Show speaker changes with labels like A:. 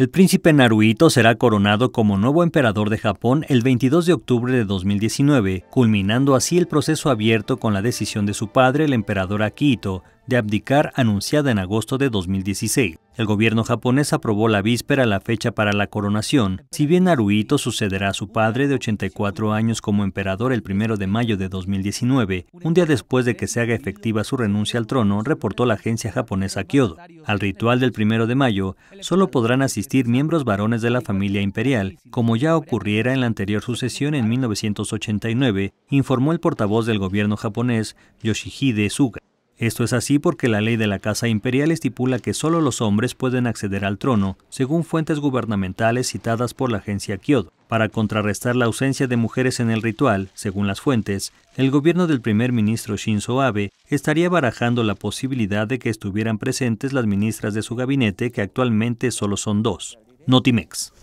A: El príncipe Naruhito será coronado como nuevo emperador de Japón el 22 de octubre de 2019, culminando así el proceso abierto con la decisión de su padre, el emperador Akihito, de abdicar anunciada en agosto de 2016. El gobierno japonés aprobó la víspera la fecha para la coronación, si bien Naruhito sucederá a su padre de 84 años como emperador el 1 de mayo de 2019, un día después de que se haga efectiva su renuncia al trono, reportó la agencia japonesa Kyodo. Al ritual del 1 de mayo, solo podrán asistir miembros varones de la familia imperial, como ya ocurriera en la anterior sucesión en 1989, informó el portavoz del gobierno japonés, Yoshihide Suga. Esto es así porque la ley de la Casa Imperial estipula que solo los hombres pueden acceder al trono, según fuentes gubernamentales citadas por la agencia Kyodo. Para contrarrestar la ausencia de mujeres en el ritual, según las fuentes, el gobierno del primer ministro Shinzo Abe estaría barajando la posibilidad de que estuvieran presentes las ministras de su gabinete, que actualmente solo son dos. Notimex.